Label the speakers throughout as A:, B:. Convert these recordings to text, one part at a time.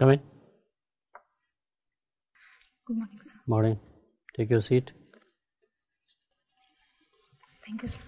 A: Come in. Good morning, sir. Morning. Take your seat. Thank you, sir.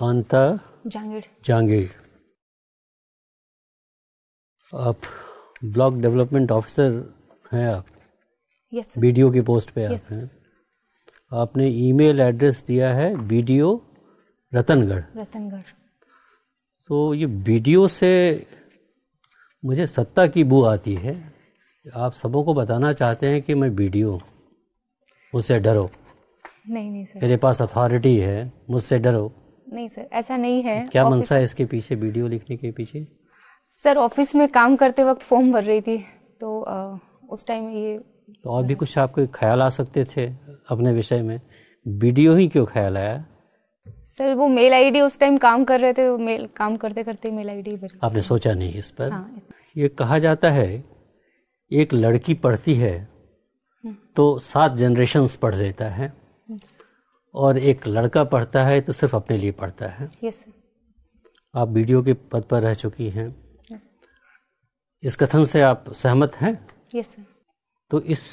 A: Kanta Jangir. Jangir. Jahangir आप block development officer हैं आप yes yes, BDO की post पे yes. आप हैं आपने ईमेल एड्रेस दिया है बीडीओ रतनगढ़ रतनगढ़ तो ये बीडीओ से मुझे सत्ता की बू आती है आप सबों को बताना चाहते हैं कि मैं बीडीओ उससे मुझसे डरो
B: नहीं नहीं सर मेरे
A: पास अथॉरिटी है मुझसे डरो
B: नहीं सर ऐसा नहीं है क्या मनसा
A: है इसके पीछे वीडियो लिखने के पीछे
B: सर ऑफिस में काम करते वक्त फॉर्म भर रही थी तो आ, उस टाइम ये
A: तो और भी कुछ आपको ख्याल आ सकते थे अपने विषय में वीडियो ही क्यों ख्याल आया
B: सर वो मेल आईडी उस टाइम काम कर रहे थे वो मेल काम करते करते मेल आईडी डी
A: आपने सोचा नहीं इस पर हाँ। ये कहा जाता है एक लड़की पढ़ती है हम्म। तो सात जनरेशन पढ़ लेता है हम्म। और एक लड़का पढ़ता है तो सिर्फ अपने लिए पढ़ता है यस आप वीडियो के पद पर रह चुकी हैं इस कथन से आप सहमत हैं यस तो इस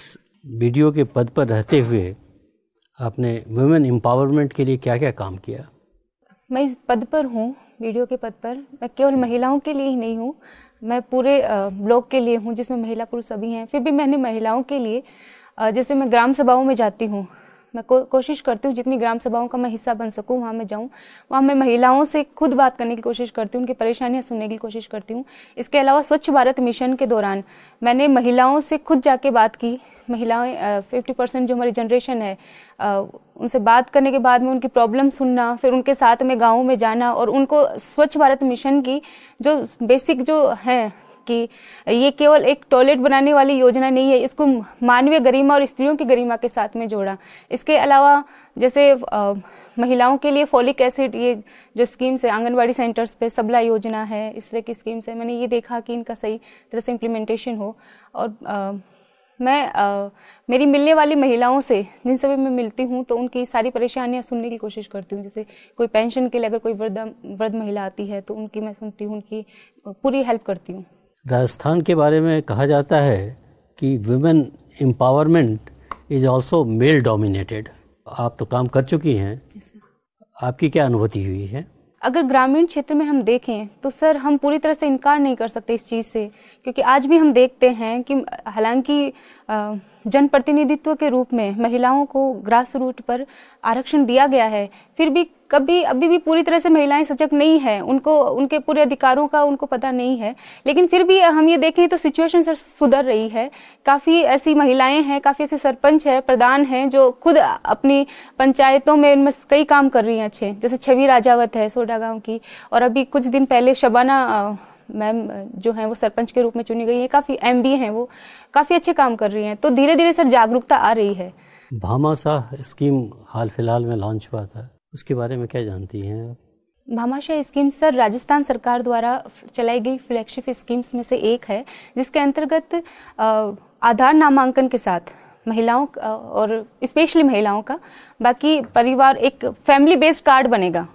A: वीडियो के पद पर रहते हुए आपने वुमेन एम्पावरमेंट के लिए क्या क्या काम किया
B: मैं इस पद पर हूँ वीडियो के पद पर मैं केवल महिलाओं के लिए ही नहीं हूँ मैं पूरे ब्लॉक के लिए हूँ जिसमें महिला पुरुष सभी हैं फिर भी मैंने महिलाओं के लिए जैसे मैं ग्राम सभाओं में जाती हूँ मैं को, कोशिश करती हूँ जितनी ग्राम सभाओं का मैं हिस्सा बन सकूँ वहाँ मैं जाऊँ वहाँ मैं महिलाओं से खुद बात करने की कोशिश करती हूँ उनकी परेशानियाँ सुनने की कोशिश करती हूँ इसके अलावा स्वच्छ भारत मिशन के दौरान मैंने महिलाओं से खुद जाके बात की महिलाएं फिफ्टी परसेंट जो हमारी जनरेशन है उनसे बात करने के बाद में उनकी प्रॉब्लम सुनना फिर उनके साथ में गाँव में जाना और उनको स्वच्छ भारत मिशन की जो बेसिक जो है कि ये केवल एक टॉयलेट बनाने वाली योजना नहीं है इसको मानवीय गरिमा और स्त्रियों की गरिमा के साथ में जोड़ा इसके अलावा जैसे आ, महिलाओं के लिए फॉलिक एसिड ये जो स्कीम्स है आंगनबाड़ी सेंटर्स पे सबला योजना है इस तरह की स्कीम्स है मैंने ये देखा कि इनका सही तरह से इम्प्लीमेंटेशन हो और आ, मैं आ, मेरी मिलने वाली महिलाओं से जिन सभी मैं मिलती हूँ तो उनकी सारी परेशानियाँ सुनने की कोशिश करती हूँ जैसे कोई पेंशन के लिए अगर कोई वृद्ध वृद्ध महिला आती है तो उनकी मैं सुनती हूँ उनकी पूरी हेल्प करती हूँ
A: राजस्थान के बारे में कहा जाता है कि women empowerment is also male dominated आप तो काम कर चुकी हैं आपकी क्या अनुभूति हुई है
B: अगर ग्रामीण क्षेत्र में हम देखें तो सर हम पूरी तरह से इनकार नहीं कर सकते इस चीज़ से क्योंकि आज भी हम देखते हैं कि हालांकि जनप्रतिनिधित्व के रूप में महिलाओं को ग्रास रूट पर आरक्षण दिया गया है फिर भी कभी अभी भी पूरी तरह से महिलाएं सजग नहीं है उनको उनके पूरे अधिकारों का उनको पता नहीं है लेकिन फिर भी हम ये देखें तो सिचुएशन सर सुधर रही है काफ़ी ऐसी महिलाएं हैं काफ़ी ऐसे सरपंच है प्रधान हैं जो खुद अपनी पंचायतों में उनमें कई काम कर रही हैं अच्छे जैसे छवि राजावत है सोडा गांव की और अभी कुछ दिन पहले शबाना मैम जो हैं वो सरपंच के रूप में चुनी गई है काफ़ी एम हैं वो काफ़ी अच्छे काम कर रही हैं तो धीरे धीरे सर जागरूकता आ रही है
A: भामाशाह स्कीम हाल फिलहाल में लॉन्च हुआ था उसके बारे में क्या जानती हैं
B: भामाशाह स्कीम सर राजस्थान सरकार द्वारा चलाई गई फ्लैगशिप स्कीम्स में से एक है जिसके अंतर्गत आधार नामांकन के साथ महिलाओं और स्पेशली महिलाओं का बाकी परिवार एक फैमिली बेस्ड कार्ड बनेगा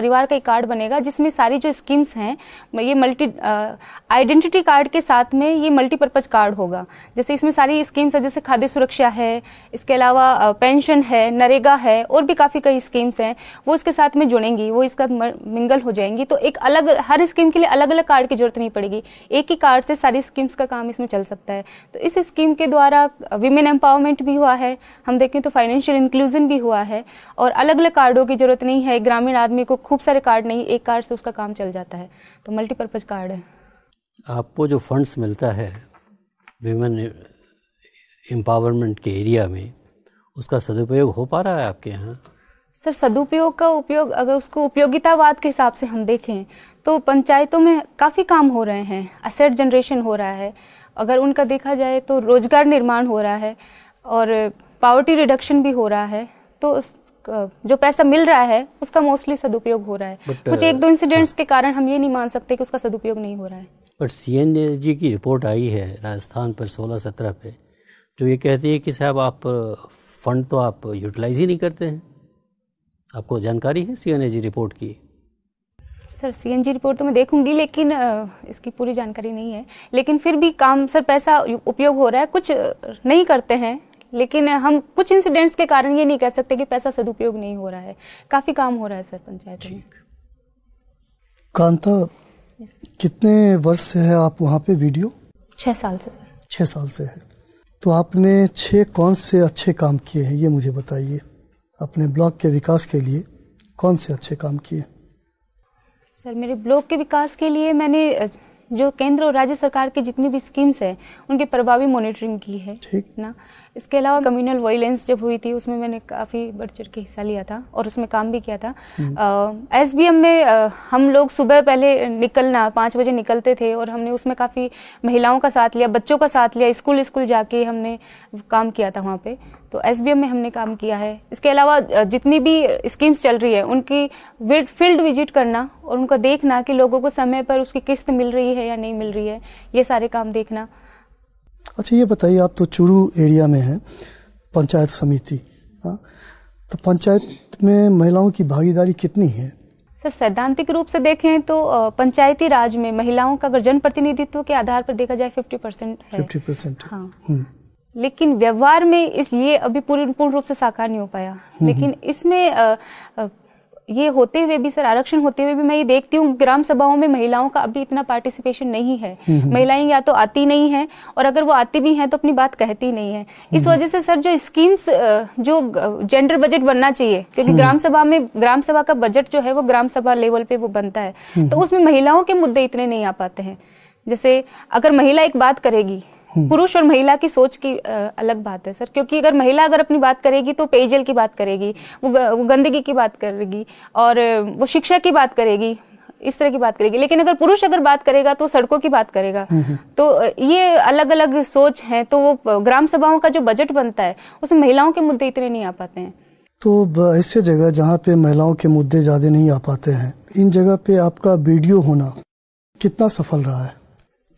B: परिवार का एक कार्ड बनेगा जिसमें सारी जो स्कीम्स हैं ये मल्टी आइडेंटिटी कार्ड के साथ में ये मल्टीपर्पज कार्ड होगा जैसे इसमें सारी स्कीम्स है जैसे खाद्य सुरक्षा है इसके अलावा पेंशन है नरेगा है और भी काफ़ी कई स्कीम्स हैं वो इसके साथ में जुड़ेंगी वो इसका मिंगल हो जाएंगी तो एक अलग हर स्कीम के लिए अलग अलग कार्ड की जरूरत नहीं पड़ेगी एक ही कार्ड से सारी स्कीम्स का काम इसमें चल सकता है तो इस स्कीम के द्वारा विमेन एम्पावरमेंट भी हुआ है हम देखें तो फाइनेंशियल इंक्लूजन भी हुआ है और अलग अलग कार्डों की जरूरत नहीं है ग्रामीण आदमी को खूब सारे कार्ड नहीं एक कार्ड से उसका काम चल जाता है तो मल्टीपर्पज़ कार्ड है
A: आपको जो फंड्स मिलता है वीमेन एम्पावरमेंट के एरिया में उसका सदुपयोग हो पा रहा है आपके यहाँ
B: सर सदुपयोग का उपयोग अगर उसको उपयोगितावाद के हिसाब से हम देखें तो पंचायतों में काफ़ी काम हो रहे हैं असेट जनरेशन हो रहा है अगर उनका देखा जाए तो रोजगार निर्माण हो रहा है और पावर्टी रिडक्शन भी हो रहा है तो जो पैसा मिल रहा है उसका मोस्टली सदुपयोग हो रहा है But, कुछ एक दो इंसिडेंट्स हाँ। के कारण हम ये नहीं मान सकते कि उसका सदुपयोग नहीं हो रहा है
A: बट सी जी की रिपोर्ट आई है राजस्थान पर सोलह सत्रह पे जो ये कहती है कि साहब आप फंड तो आप यूटिलाइज ही नहीं करते हैं आपको जानकारी है सी रिपोर्ट की
B: सर जी रिपोर्ट तो मैं देखूंगी लेकिन इसकी पूरी जानकारी नहीं है लेकिन फिर भी काम सर पैसा उपयोग हो रहा है कुछ नहीं करते हैं लेकिन हम कुछ इंसिडेंट्स के कारण ये नहीं कह सकते कि पैसा सदुपयोग नहीं हो रहा है काफी काम हो रहा है सर पंचायत
C: कांता कितने वर्ष से है आप वहाँ पे वीडियो छह साल से छह साल से है तो आपने छह कौन से अच्छे काम किए हैं ये मुझे बताइए अपने ब्लॉक के विकास के लिए कौन से अच्छे काम किए
B: सर मेरे ब्लॉक के विकास के लिए मैंने जो केंद्र और राज्य सरकार की जितनी भी स्कीम्स है उनकी प्रभावी मॉनिटरिंग की है ठीक ना इसके अलावा कम्युनल वायलेंस जब हुई थी उसमें मैंने काफ़ी बढ़ चढ़ के हिस्सा लिया था और उसमें काम भी किया था एस बी एम में आ, हम लोग सुबह पहले निकलना पाँच बजे निकलते थे और हमने उसमें काफ़ी महिलाओं का साथ लिया बच्चों का साथ लिया स्कूल स्कूल जाके हमने काम किया था वहाँ पे तो एस बी एम में हमने काम किया है इसके अलावा जितनी भी स्कीम्स चल रही है उनकी फील्ड विजिट करना और उनका देखना कि लोगों को समय पर उसकी किस्त मिल रही है या नहीं मिल रही है ये सारे काम देखना
C: अच्छा ये बताइए आप तो चुरू एरिया में हैं पंचायत समिति हाँ? तो पंचायत में महिलाओं की भागीदारी कितनी है
B: सर सैद्धांतिक रूप से देखें तो पंचायती राज में महिलाओं का अगर जनप्रतिनिधित्व के आधार पर देखा जाए फिफ्टी परसेंट फिफ्टी परसेंट हाँ। हाँ। हम्म। लेकिन व्यवहार में ये अभी पूर्ण रूप से साकार नहीं हो पाया हम्म, लेकिन हम्म। इसमें ये होते हुए भी सर आरक्षण होते हुए भी मैं ये देखती हूँ ग्राम सभाओं में महिलाओं का अभी इतना पार्टिसिपेशन नहीं है हम्म, हम्म। महिलाएं या तो आती नहीं है और अगर वो आती भी हैं तो अपनी बात कहती नहीं है हम्म, इस वजह से सर जो स्कीम्स जो जेंडर बजट बनना चाहिए क्योंकि ग्राम सभा में ग्राम सभा का बजट जो है वो ग्राम सभा लेवल पे वो बनता है तो उसमें महिलाओं के मुद्दे इतने नहीं आ पाते हैं जैसे अगर महिला एक बात करेगी हम्म। पुरुष और महिला की सोच की अलग बात है सर क्योंकि अगर महिला अगर अपनी बात करेगी तो पेयजल की बात करेगी वो गंदगी की बात करेगी और वो शिक्षा की बात करेगी इस तरह की बात करेगी लेकिन अगर पुरुष अगर बात करेगा तो सड़कों की बात करेगा हम्म, हम्म। तो ये अलग अलग सोच है तो वो ग्राम सभाओं का जो बजट बनता है उसमें महिलाओं के मुद्दे इतने नहीं आ पाते हैं
C: तो ऐसे जगह जहाँ पे महिलाओं के मुद्दे ज्यादा नहीं आ पाते हैं इन जगह पे आपका वीडियो होना कितना सफल रहा है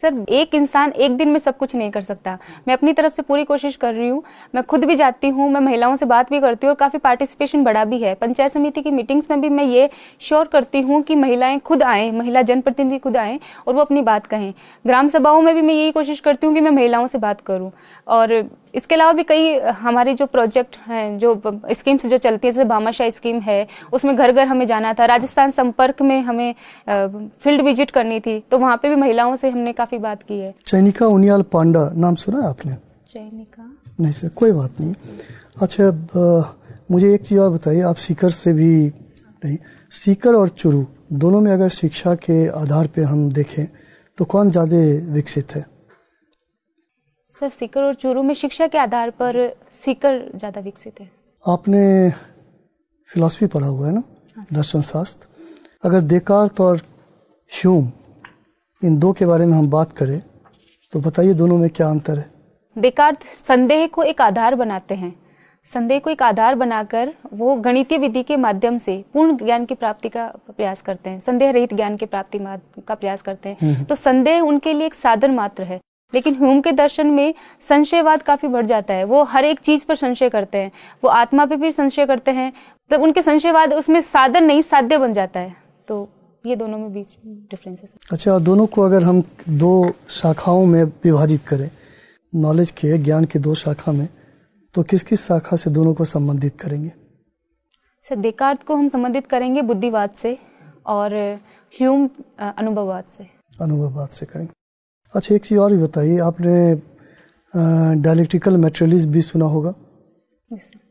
B: सर एक इंसान एक दिन में सब कुछ नहीं कर सकता मैं अपनी तरफ से पूरी कोशिश कर रही हूँ मैं खुद भी जाती हूँ मैं महिलाओं से बात भी करती हूँ और काफी पार्टिसिपेशन बढ़ा भी है पंचायत समिति की मीटिंग्स में भी मैं ये श्योर करती हूँ कि महिलाएं खुद आए महिला जनप्रतिनिधि खुद आए और वो अपनी बात कहें ग्राम सभाओं में भी मैं यही कोशिश करती हूँ कि मैं महिलाओं से बात करूँ और इसके अलावा भी कई हमारे जो प्रोजेक्ट हैं जो स्कीम्स जो चलती है जैसे भामाशाह स्कीम है उसमें घर घर हमें जाना था राजस्थान संपर्क में हमें फील्ड विजिट करनी थी तो वहाँ पे भी महिलाओं से हमने काफी काफी बात की है
C: चैनिका उनियाल पांडा नाम सुना है आपने चैनिका नहीं सर कोई बात नहीं अच्छा अब मुझे एक चीज़ और बताइए आप सीकर से भी नहीं सीकर और चुरू दोनों में अगर शिक्षा के आधार पे हम देखें तो कौन ज़्यादा विकसित है
B: सर सीकर और चुरू में शिक्षा के आधार पर सीकर ज़्यादा विकसित है
C: आपने फिलॉसफी पढ़ा हुआ है ना हाँ। दर्शन शास्त्र अगर देकार्त और ह्यूम इन दो के बारे में हम बात करें तो बताइए दोनों में क्या अंतर है
B: देकार्थ संदेह को एक आधार बनाते हैं संदेह को एक आधार बनाकर वो गणितीय विधि के माध्यम से पूर्ण ज्ञान की प्राप्ति का प्रयास करते हैं संदेह रहित ज्ञान की प्राप्ति का प्रयास करते हैं हम्म। तो संदेह उनके लिए एक साधन मात्र है लेकिन ह्यूम के दर्शन में संशयवाद काफी बढ़ जाता है वो हर एक चीज पर संशय करते हैं वो आत्मा पे भी संशय करते हैं मतलब तो उनके संशयवाद उसमें साधन नहीं साध्य बन जाता है तो ये दोनों में बीच डिफरेंसेस
C: अच्छा दोनों को अगर हम दो शाखाओं में विभाजित करें नॉलेज के ज्ञान की दो शाखा में तो किस किस शाखा से दोनों को संबंधित करेंगे
B: सर देकार्त को हम संबंधित करेंगे बुद्धिवाद से और ह्यूम अनुभववाद से
C: अनुभववाद से करेंगे अच्छा एक चीज़ और भी बताइए आपने डायलेक्टिकल मेटेरियलिस्ट भी सुना होगा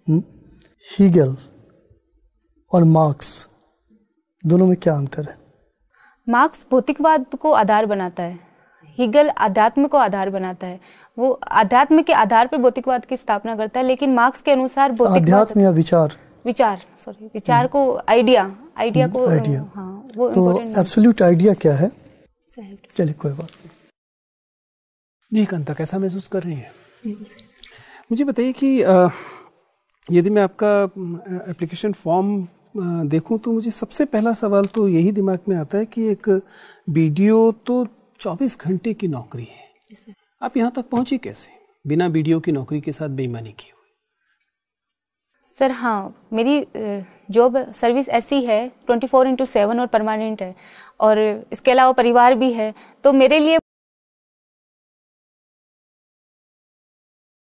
C: हीगल हम्म? और मार्क्स दोनों में क्या अंतर है
B: मार्क्स भौतिकवाद को आधार बनाता है हिगल अध्यात्म को आधार बनाता है वो अध्यात्म के आधार पर भौतिकवाद की स्थापना करता है लेकिन मार्क्स के अनुसार अध्यात्म या विचार विचार सॉरी विचार को आइडिया आइडिया को हम्म, आइडिया
C: हाँ वो तो एब्सोल्यूट आइडिया क्या है चलिए कोई बात नहीं जी कंता कैसा महसूस कर रही है हम्म। मुझे बताइए कि यदि मैं आपका एप्लीकेशन फॉर्म देखूं तो मुझे सबसे पहला सवाल तो यही दिमाग में आता है कि एक वीडियो तो 24 घंटे की नौकरी है आप यहाँ तक पहुंचे कैसे बिना वीडियो की नौकरी के साथ बेईमानी की हुई
B: सर हाँ मेरी जॉब सर्विस ऐसी है 24 फोर इंटू सेवन और परमानेंट है और इसके अलावा परिवार भी है तो मेरे लिए